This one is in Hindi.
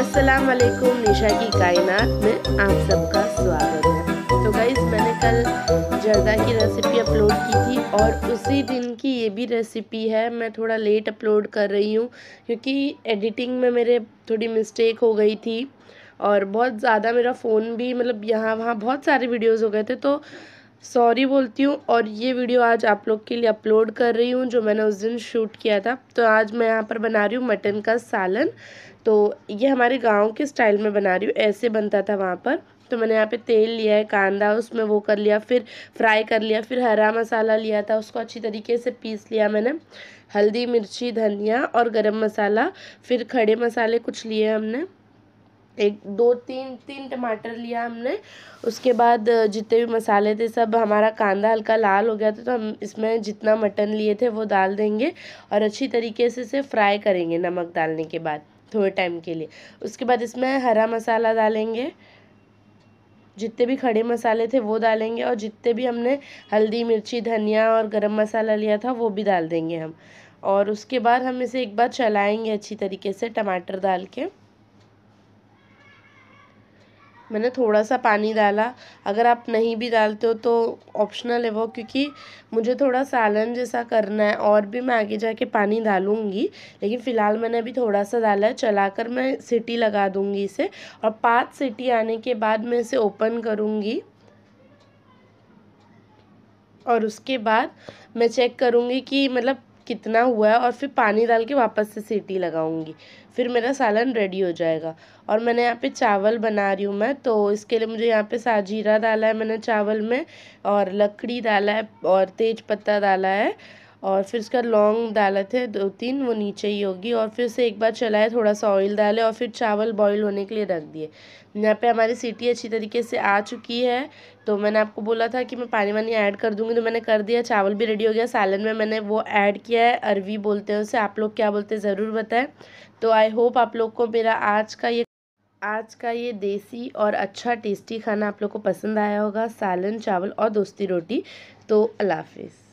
अस्सलाम वालेकुम निशा की कायनात में आप सबका स्वागत है तो गाइज मैंने कल जर्दा की रेसिपी अपलोड की थी और उसी दिन की ये भी रेसिपी है मैं थोड़ा लेट अपलोड कर रही हूँ क्योंकि एडिटिंग में मेरे थोड़ी मिस्टेक हो गई थी और बहुत ज़्यादा मेरा फ़ोन भी मतलब यहाँ वहाँ बहुत सारे वीडियोज़ हो गए थे तो सॉरी बोलती हूँ और ये वीडियो आज आप लोग के लिए अपलोड कर रही हूँ जो मैंने उस दिन शूट किया था तो आज मैं यहाँ पर बना रही हूँ मटन का सालन तो ये हमारे गांव के स्टाइल में बना रही हूँ ऐसे बनता था वहाँ पर तो मैंने यहाँ पे तेल लिया है कांदा उसमें वो कर लिया फिर फ्राई कर लिया फिर हरा मसाला लिया था उसको अच्छी तरीके से पीस लिया मैंने हल्दी मिर्ची धनिया और गरम मसाला फिर खड़े मसाले कुछ लिए हमने एक दो तीन तीन टमाटर लिया हमने उसके बाद जितने भी मसाले थे सब हमारा कांदा हल्का लाल हो गया था तो हम इसमें जितना मटन लिए थे वो डाल देंगे और अच्छी तरीके से इसे फ्राई करेंगे नमक डालने के बाद थोड़े टाइम के लिए उसके बाद इसमें हरा मसाला डालेंगे जितने भी खड़े मसाले थे वो डालेंगे और जितने भी हमने हल्दी मिर्ची धनिया और गरम मसाला लिया था वो भी डाल देंगे हम और उसके बाद हम इसे एक बार चलाएंगे अच्छी तरीके से टमाटर डाल के मैंने थोड़ा सा पानी डाला अगर आप नहीं भी डालते हो तो ऑप्शनल है वो क्योंकि मुझे थोड़ा सालन जैसा करना है और भी मैं आगे जाके पानी डालूँगी लेकिन फ़िलहाल मैंने अभी थोड़ा सा डाला है चलाकर मैं सीटी लगा दूँगी इसे और पाँच सीटी आने के बाद मैं इसे ओपन करूँगी और उसके बाद मैं चेक करूँगी कि मतलब कितना हुआ है और फिर पानी डाल के वापस से सीटी लगाऊंगी फिर मेरा सालन रेडी हो जाएगा और मैंने यहाँ पे चावल बना रही हूँ मैं तो इसके लिए मुझे यहाँ पे साजीरा डाला है मैंने चावल में और लकड़ी डाला है और तेज पत्ता डाला है और फिर उसका लॉन्ग डाले थे दो तीन वो नीचे ही होगी और फिर उसे एक बार चलाए थोड़ा सा ऑयल डाले और फिर चावल बॉईल होने के लिए रख दिए यहाँ पे हमारी सीटी अच्छी तरीके से आ चुकी है तो मैंने आपको बोला था कि मैं पानी वानी ऐड कर दूँगी तो मैंने कर दिया चावल भी रेडी हो गया सालन में मैंने वो ऐड किया है अरवी बोलते हैं उसे आप लोग क्या बोलते हैं ज़रूर बताएँ तो आई होप आप लोग को मेरा आज का ये आज का ये देसी और अच्छा टेस्टी खाना आप लोग को पसंद आया होगा सालन चावल और दोस्ती रोटी तो अल्लाफ़